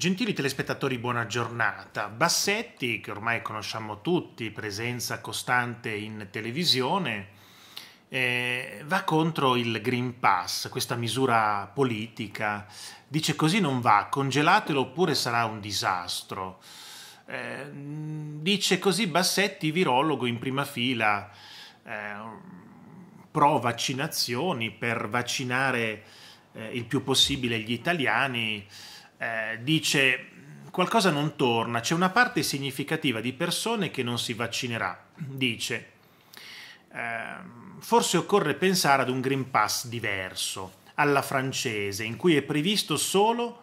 Gentili telespettatori, buona giornata. Bassetti, che ormai conosciamo tutti, presenza costante in televisione, eh, va contro il Green Pass, questa misura politica. Dice così non va, congelatelo oppure sarà un disastro. Eh, dice così Bassetti, virologo in prima fila, eh, pro vaccinazioni per vaccinare eh, il più possibile gli italiani. Eh, dice qualcosa non torna, c'è una parte significativa di persone che non si vaccinerà. Dice, eh, forse occorre pensare ad un Green Pass diverso, alla francese, in cui è previsto solo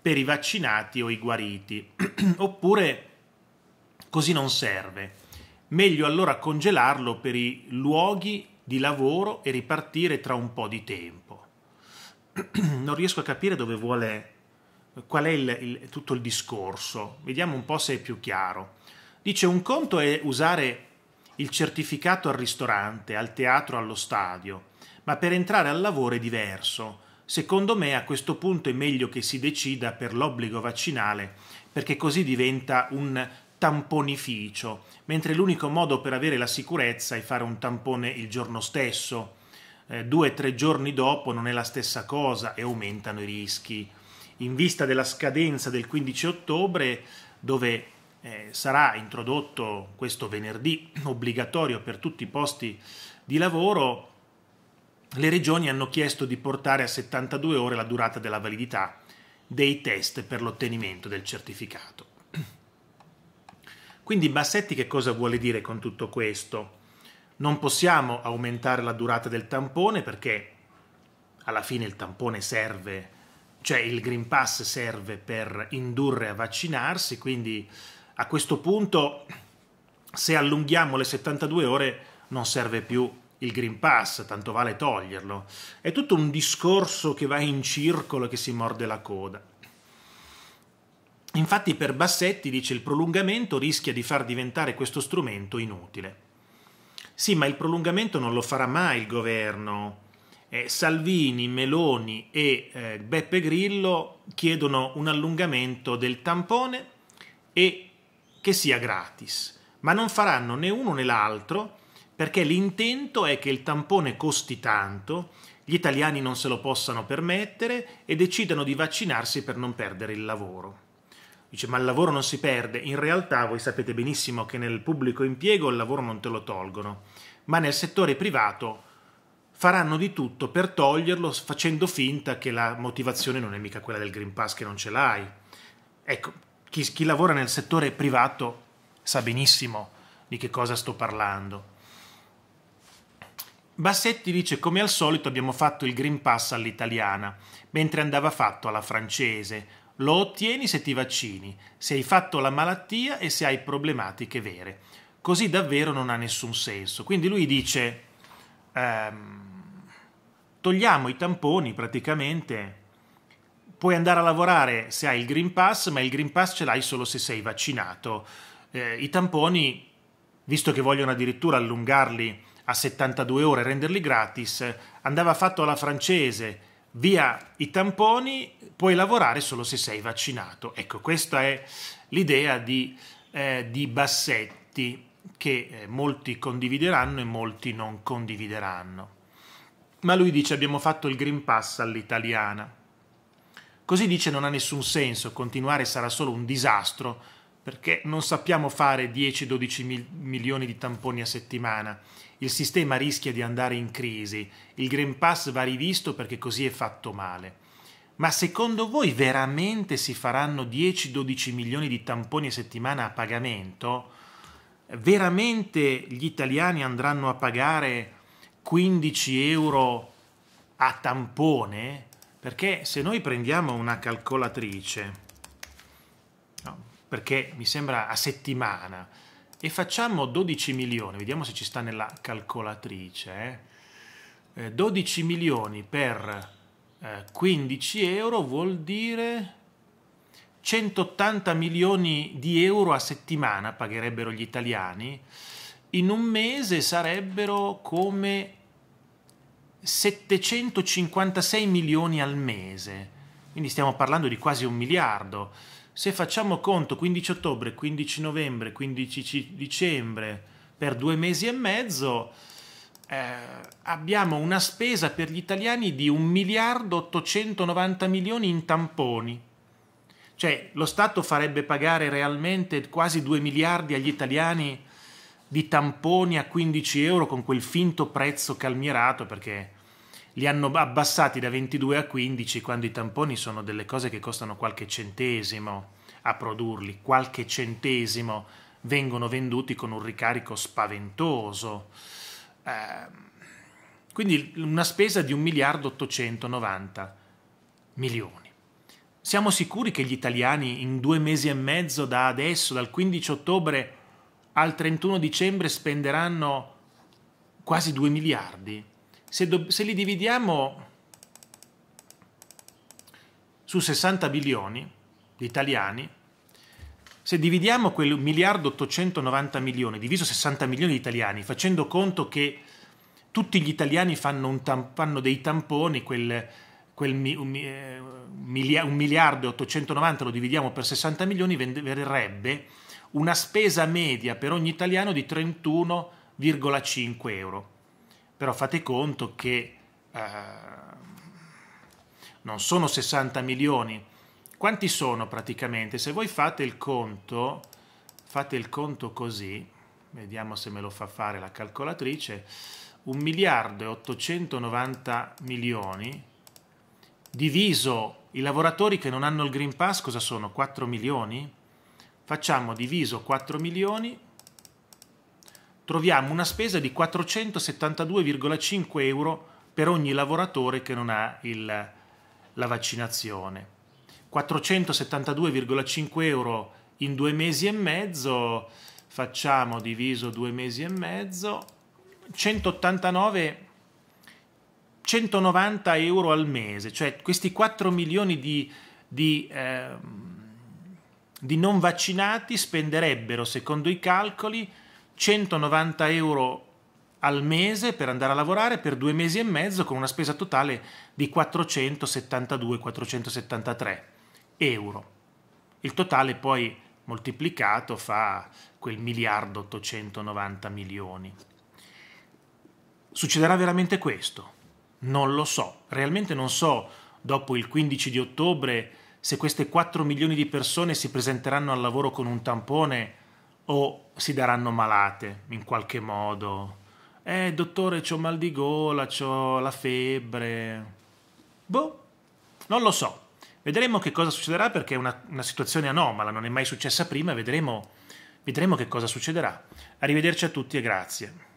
per i vaccinati o i guariti, oppure così non serve. Meglio allora congelarlo per i luoghi di lavoro e ripartire tra un po' di tempo. non riesco a capire dove vuole qual è il, il, tutto il discorso. Vediamo un po' se è più chiaro. Dice un conto è usare il certificato al ristorante, al teatro, allo stadio, ma per entrare al lavoro è diverso. Secondo me a questo punto è meglio che si decida per l'obbligo vaccinale, perché così diventa un tamponificio, mentre l'unico modo per avere la sicurezza è fare un tampone il giorno stesso. Eh, due o tre giorni dopo non è la stessa cosa e aumentano i rischi in vista della scadenza del 15 ottobre dove eh, sarà introdotto questo venerdì obbligatorio per tutti i posti di lavoro, le regioni hanno chiesto di portare a 72 ore la durata della validità dei test per l'ottenimento del certificato. Quindi Bassetti che cosa vuole dire con tutto questo? Non possiamo aumentare la durata del tampone perché alla fine il tampone serve cioè il Green Pass serve per indurre a vaccinarsi, quindi a questo punto se allunghiamo le 72 ore non serve più il Green Pass, tanto vale toglierlo. È tutto un discorso che va in circolo e che si morde la coda. Infatti per Bassetti dice il prolungamento rischia di far diventare questo strumento inutile. Sì, ma il prolungamento non lo farà mai il governo eh, Salvini, Meloni e eh, Beppe Grillo chiedono un allungamento del tampone e che sia gratis, ma non faranno né uno né l'altro perché l'intento è che il tampone costi tanto, gli italiani non se lo possano permettere e decidano di vaccinarsi per non perdere il lavoro. Dice, ma il lavoro non si perde. In realtà voi sapete benissimo che nel pubblico impiego il lavoro non te lo tolgono, ma nel settore privato faranno di tutto per toglierlo facendo finta che la motivazione non è mica quella del Green Pass che non ce l'hai. Ecco, chi, chi lavora nel settore privato sa benissimo di che cosa sto parlando. Bassetti dice come al solito abbiamo fatto il Green Pass all'italiana, mentre andava fatto alla francese. Lo ottieni se ti vaccini, se hai fatto la malattia e se hai problematiche vere. Così davvero non ha nessun senso. Quindi lui dice... Um, togliamo i tamponi praticamente. Puoi andare a lavorare se hai il Green Pass, ma il Green Pass ce l'hai solo se sei vaccinato. Eh, I tamponi, visto che vogliono addirittura allungarli a 72 ore e renderli gratis, andava fatto alla francese. Via i tamponi, puoi lavorare solo se sei vaccinato. Ecco, questa è l'idea di, eh, di Bassetti che eh, molti condivideranno e molti non condivideranno ma lui dice abbiamo fatto il Green Pass all'italiana. Così dice non ha nessun senso, continuare sarà solo un disastro perché non sappiamo fare 10-12 mil- milioni di tamponi a settimana. Il sistema rischia di andare in crisi, il Green Pass va rivisto perché così è fatto male. Ma secondo voi veramente si faranno 10-12 milioni di tamponi a settimana a pagamento? Veramente gli italiani andranno a pagare 15 euro a tampone, perché se noi prendiamo una calcolatrice, no, perché mi sembra a settimana, e facciamo 12 milioni, vediamo se ci sta nella calcolatrice, eh. 12 eh, milioni per 15 eh, euro vuol dire 180 milioni di euro a settimana pagherebbero gli italiani in un mese sarebbero come 756 milioni al mese, quindi stiamo parlando di quasi un miliardo. Se facciamo conto 15 ottobre, 15 novembre, 15 dicembre per due mesi e mezzo, eh, abbiamo una spesa per gli italiani di 1 miliardo 890 milioni in tamponi. Cioè lo Stato farebbe pagare realmente quasi 2 miliardi agli italiani di tamponi a 15 euro con quel finto prezzo calmierato perché li hanno abbassati da 22 a 15 quando i tamponi sono delle cose che costano qualche centesimo a produrli, qualche centesimo vengono venduti con un ricarico spaventoso. Ehm, quindi una spesa di 1 miliardo 890 milioni. Siamo sicuri che gli italiani in due mesi e mezzo da adesso, dal 15 ottobre, al 31 dicembre spenderanno quasi 2 miliardi. Se, do, se li dividiamo su 60 milioni di italiani, se dividiamo quel miliardo 890 milioni diviso 60 milioni di italiani, facendo conto che tutti gli italiani fanno, tam, fanno dei tamponi, quel, quel un, eh, un miliardo 890 lo dividiamo per 60 milioni, verrebbe una spesa media per ogni italiano di 31,5 euro. Però fate conto che eh, non sono 60 milioni. Quanti sono praticamente? Se voi fate il conto, fate il conto così, vediamo se me lo fa fare la calcolatrice, 1 miliardo e 890 milioni diviso i lavoratori che non hanno il Green Pass, cosa sono? 4 milioni? facciamo diviso 4 milioni, troviamo una spesa di 472,5 euro per ogni lavoratore che non ha il, la vaccinazione. 472,5 euro in due mesi e mezzo, facciamo diviso due mesi e mezzo, 189, 190 euro al mese, cioè questi 4 milioni di, di eh, di non vaccinati spenderebbero, secondo i calcoli, 190 euro al mese per andare a lavorare per due mesi e mezzo con una spesa totale di 472-473 euro. Il totale poi moltiplicato fa quel miliardo 890 milioni. Succederà veramente questo? Non lo so, realmente non so dopo il 15 di ottobre se queste 4 milioni di persone si presenteranno al lavoro con un tampone o si daranno malate in qualche modo. Eh, dottore, ho mal di gola, ho la febbre. Boh, non lo so. Vedremo che cosa succederà perché è una, una situazione anomala, non è mai successa prima, vedremo, vedremo che cosa succederà. Arrivederci a tutti e grazie.